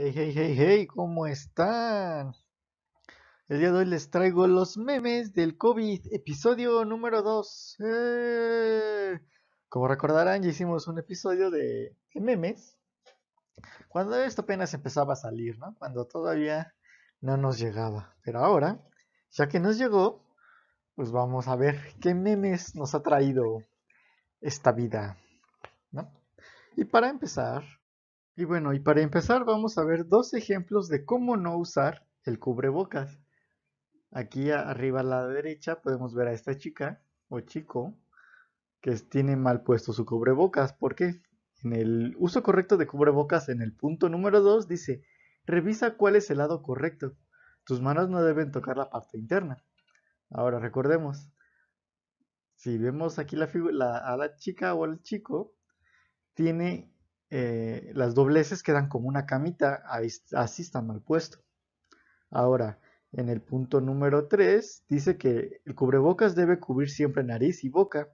Hey, hey, hey, hey, ¿cómo están? El día de hoy les traigo los memes del COVID, episodio número 2. Eh, como recordarán, ya hicimos un episodio de, de, memes. Cuando esto apenas empezaba a salir, ¿no? Cuando todavía no nos llegaba. Pero ahora, ya que nos llegó, pues vamos a ver qué memes nos ha traído esta vida, ¿no? Y para empezar, y bueno, y para empezar vamos a ver dos ejemplos de cómo no usar el cubrebocas. Aquí arriba a la derecha podemos ver a esta chica o chico que tiene mal puesto su cubrebocas. ¿Por qué? En el uso correcto de cubrebocas en el punto número 2 dice, revisa cuál es el lado correcto. Tus manos no deben tocar la parte interna. Ahora recordemos, si vemos aquí la, a la chica o al chico, tiene eh, las dobleces quedan como una camita, así está mal puesto. Ahora, en el punto número 3 dice que el cubrebocas debe cubrir siempre nariz y boca.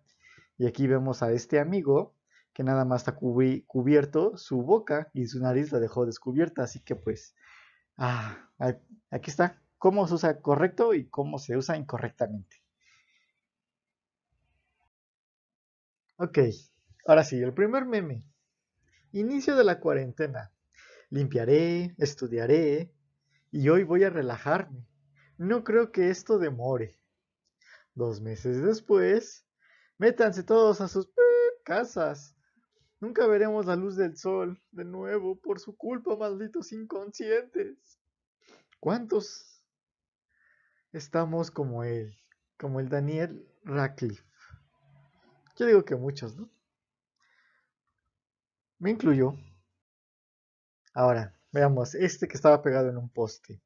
Y aquí vemos a este amigo que nada más está cubierto su boca y su nariz la dejó descubierta. Así que pues, ah, aquí está cómo se usa correcto y cómo se usa incorrectamente. Ok, ahora sí, el primer meme Inicio de la cuarentena. Limpiaré, estudiaré y hoy voy a relajarme. No creo que esto demore. Dos meses después, métanse todos a sus casas. Nunca veremos la luz del sol de nuevo por su culpa, malditos inconscientes. ¿Cuántos estamos como él, como el Daniel Radcliffe? Yo digo que muchos, ¿no? Me incluyo. Ahora, veamos, este que estaba pegado en un poste.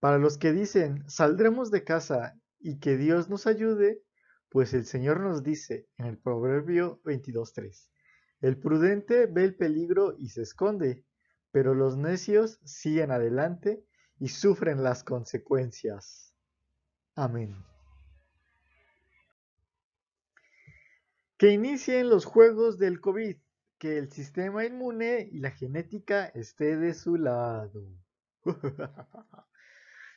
Para los que dicen, saldremos de casa y que Dios nos ayude, pues el Señor nos dice en el Proverbio 22.3, el prudente ve el peligro y se esconde, pero los necios siguen adelante y sufren las consecuencias. Amén. Que inicien los juegos del COVID que el sistema inmune y la genética esté de su lado.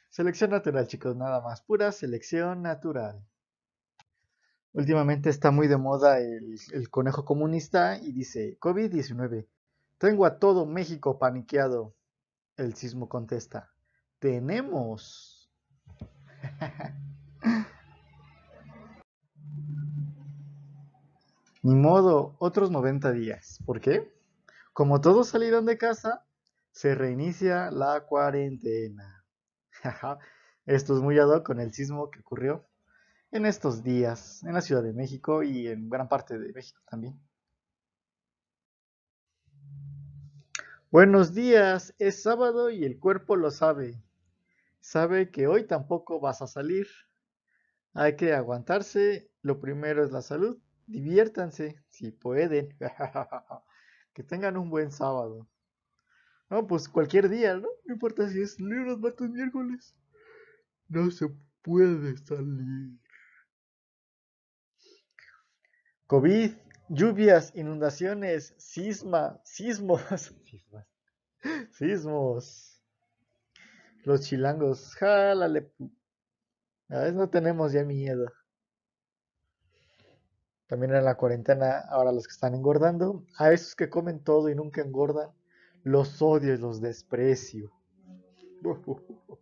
selección natural, chicos, nada más. Pura selección natural. Últimamente está muy de moda el, conejo comunista y dice, COVID-19, tengo a todo México paniqueado. El sismo contesta, tenemos. Ni modo, otros 90 días. ¿Por qué? Como todos salieron de casa, se reinicia la cuarentena. Esto es muy ad con el sismo que ocurrió en estos días en la Ciudad de México y en gran parte de México también. Buenos días, es sábado y el cuerpo lo sabe. Sabe que hoy tampoco vas a salir. Hay que aguantarse. Lo primero es la salud Diviértanse, si pueden. que tengan un buen sábado. No, pues cualquier día, ¿no? No importa si es lunes, martes, miércoles. No se puede salir. COVID, lluvias, inundaciones, sisma, sismos. Sismos. Los chilangos, jálale. A veces no tenemos ya miedo también en la cuarentena, ahora los que están engordando, a esos que comen todo y nunca engordan, los odio y los desprecio.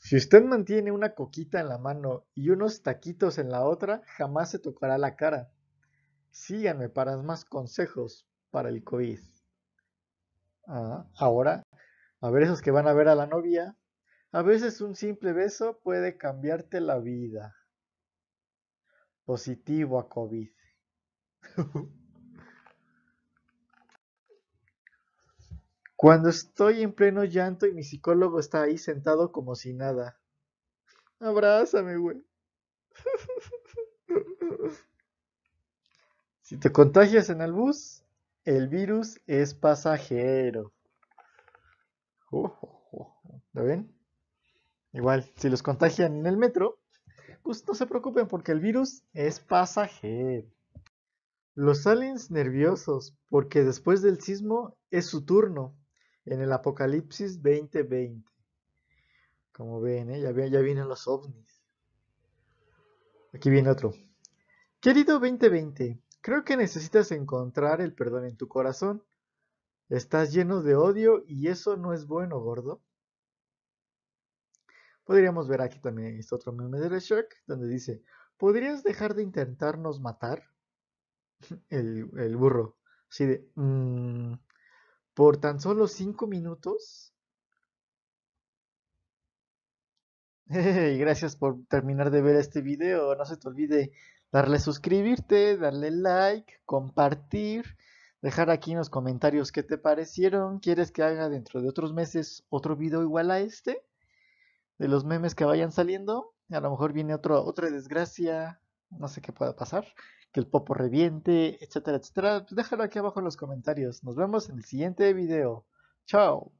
Si usted mantiene una coquita en la mano y unos taquitos en la otra, jamás se tocará la cara. Síganme para más consejos para el COVID. Ah, ahora, a ver esos que van a ver a la novia, a veces un simple beso puede cambiarte la vida positivo a COVID. Cuando estoy en pleno llanto y mi psicólogo está ahí sentado como si nada. Abrázame, güey. Si te contagias en el bus, el virus es pasajero. Oh, oh, oh. ¿Lo ven? Igual, si los contagian en el metro, pues, no se preocupen porque el virus es pasajero. Los aliens nerviosos, porque después del sismo es su turno en el Apocalipsis 2020. Como ven, ¿eh? ya, ya vienen los ovnis. Aquí viene otro. Querido 2020, creo que necesitas encontrar el perdón en tu corazón. Estás lleno de odio y eso no es bueno, gordo. Podríamos ver aquí también este otro meme de Shrek, donde dice, ¿podrías dejar de intentarnos matar? El, burro, así de, mm, por tan solo cinco minutos. Y gracias por terminar de ver este video. No se te olvide darle suscribirte, darle like, compartir, dejar aquí en los comentarios qué te parecieron. ¿Quieres que haga dentro de otros meses otro video igual a este? de los memes que vayan saliendo. A lo mejor viene otra desgracia, no sé qué pueda pasar, que el popo reviente, etcétera, etcétera. Déjalo aquí abajo en los comentarios. Nos vemos en el siguiente video. Chao.